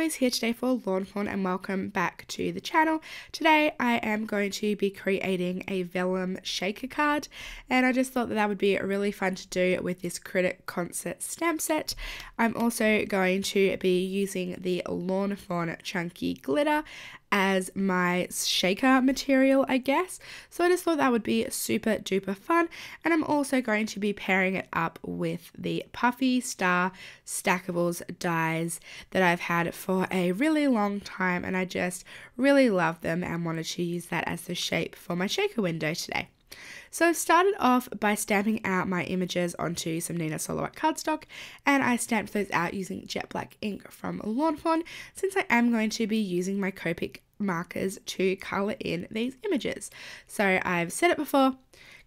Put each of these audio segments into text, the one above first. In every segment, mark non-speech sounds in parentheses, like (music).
always, here today for Lawn Porn and welcome back to the channel. Today I am going to be creating a vellum shaker card and I just thought that that would be really fun to do with this Critic Concert stamp set. I'm also going to be using the Lawn Fawn Chunky Glitter as my shaker material, I guess. So I just thought that would be super duper fun. And I'm also going to be pairing it up with the Puffy Star Stackables dies that I've had for a really long time. And I just really love them and wanted to use that as the shape for my shaker window today. So I've started off by stamping out my images onto some Nina Solowat cardstock and I stamped those out using jet black ink from Lawn Fawn since I am going to be using my Copic markers to colour in these images. So I've said it before,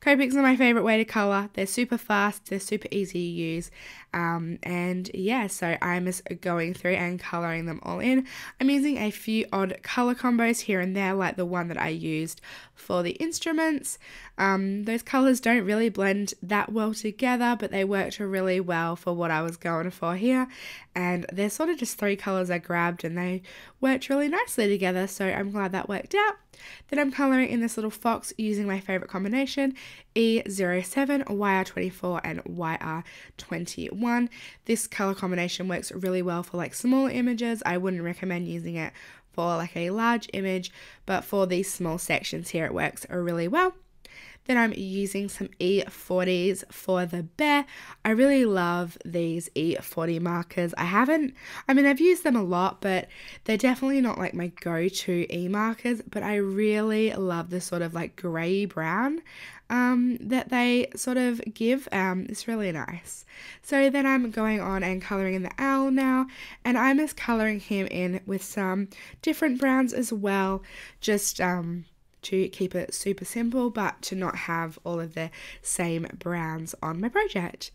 Copics are my favourite way to colour. They're super fast, they're super easy to use. Um, and yeah, so I'm just going through and colouring them all in. I'm using a few odd colour combos here and there, like the one that I used for the instruments. Um, those colours don't really blend that well together, but they worked really well for what I was going for here and they're sort of just three colours I grabbed and they worked really nicely together so I'm glad that worked out. Then I'm colouring in this little fox using my favourite combination E07, YR24 and YR21. This colour combination works really well for like smaller images. I wouldn't recommend using it for like a large image but for these small sections here it works really well. Then I'm using some E40s for the bear. I really love these E40 markers. I haven't, I mean, I've used them a lot, but they're definitely not like my go-to E markers, but I really love the sort of like grey brown um, that they sort of give. Um, it's really nice. So then I'm going on and colouring in the owl now, and I'm just colouring him in with some different browns as well, just um, to keep it super simple but to not have all of the same browns on my project.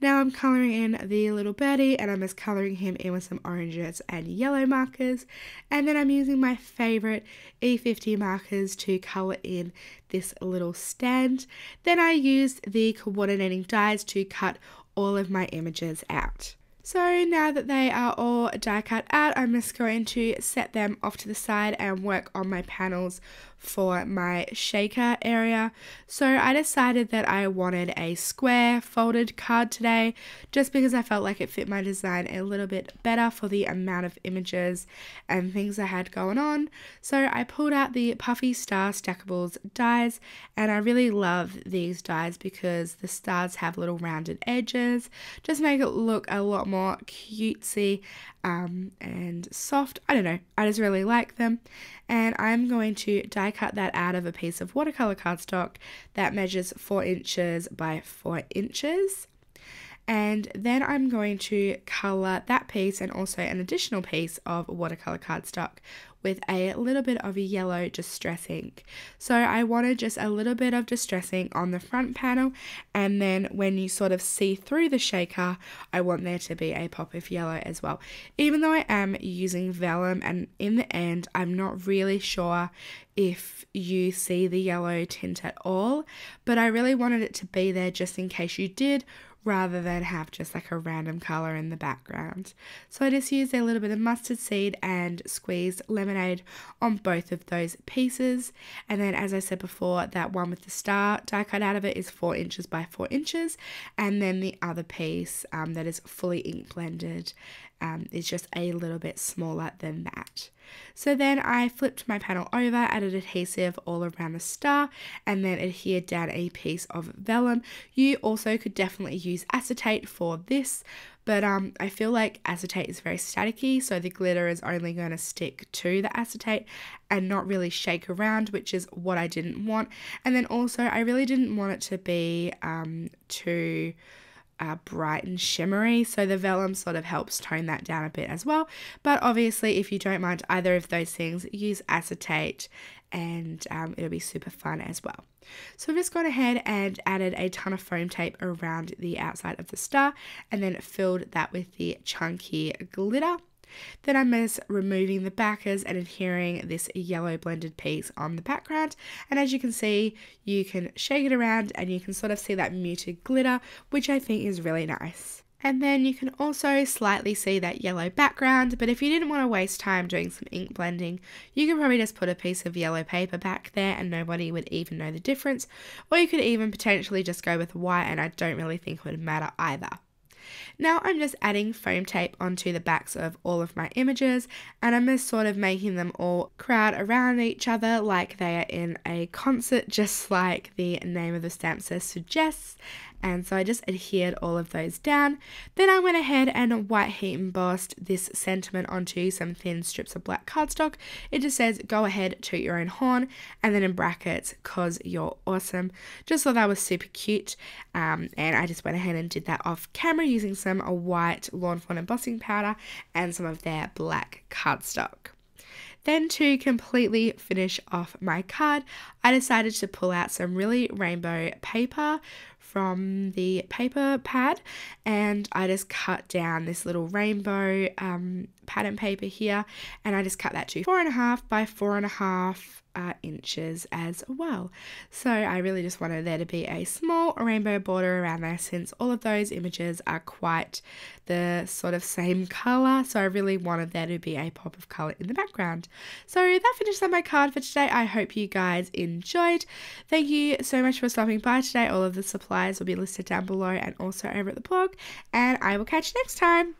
Now I'm colouring in the little birdie and I'm just colouring him in with some oranges and yellow markers and then I'm using my favourite E50 markers to colour in this little stand. Then I used the coordinating dies to cut all of my images out. So now that they are all die cut out, I'm just going to set them off to the side and work on my panels for my shaker area. So I decided that I wanted a square folded card today just because I felt like it fit my design a little bit better for the amount of images and things I had going on. So I pulled out the Puffy Star Stackables dies and I really love these dies because the stars have little rounded edges, just make it look a lot more cutesy um, and soft. I don't know. I just really like them. And I'm going to die cut that out of a piece of watercolor cardstock that measures four inches by four inches. And then I'm going to colour that piece and also an additional piece of watercolour cardstock with a little bit of yellow distress ink. So I wanted just a little bit of distress ink on the front panel and then when you sort of see through the shaker, I want there to be a pop of yellow as well. Even though I am using vellum and in the end, I'm not really sure if you see the yellow tint at all, but I really wanted it to be there just in case you did rather than have just like a random color in the background. So I just used a little bit of mustard seed and squeezed lemonade on both of those pieces. And then as I said before, that one with the star die cut out of it is four inches by four inches. And then the other piece um, that is fully ink blended um, is just a little bit smaller than that. So then I flipped my panel over, added adhesive all around the star, and then adhered down a piece of vellum. You also could definitely use acetate for this, but um, I feel like acetate is very staticky, so the glitter is only going to stick to the acetate and not really shake around, which is what I didn't want. And then also, I really didn't want it to be um, too uh, bright and shimmery. So the vellum sort of helps tone that down a bit as well. But obviously, if you don't mind either of those things, use acetate and um, it'll be super fun as well. So I've just gone ahead and added a ton of foam tape around the outside of the star and then filled that with the chunky glitter. Then I'm just removing the backers and adhering this yellow blended piece on the background. And as you can see, you can shake it around and you can sort of see that muted glitter, which I think is really nice. And then you can also slightly see that yellow background, but if you didn't want to waste time doing some ink blending, you could probably just put a piece of yellow paper back there and nobody would even know the difference, or you could even potentially just go with white and I don't really think it would matter either. Now I'm just adding foam tape onto the backs of all of my images and I'm just sort of making them all crowd around each other like they are in a concert, (laughs) just like the name of the stamp says suggests. And so I just adhered all of those down. Then I went ahead and white heat embossed this sentiment onto some thin strips of black cardstock. It just says, go ahead, toot your own horn, and then in brackets, cause you're awesome. Just thought that was super cute. Um, and I just went ahead and did that off camera using some white Lawn Fawn embossing powder and some of their black cardstock. Then to completely finish off my card, I decided to pull out some really rainbow paper from the paper pad and I just cut down this little rainbow um, pattern paper here and I just cut that to four and a half by four and a half uh, inches as well. So I really just wanted there to be a small rainbow border around there since all of those images are quite the sort of same colour. So I really wanted there to be a pop of colour in the background. So that finishes up my card for today. I hope you guys enjoyed enjoyed. Thank you so much for stopping by today. All of the supplies will be listed down below and also over at the blog. And I will catch you next time.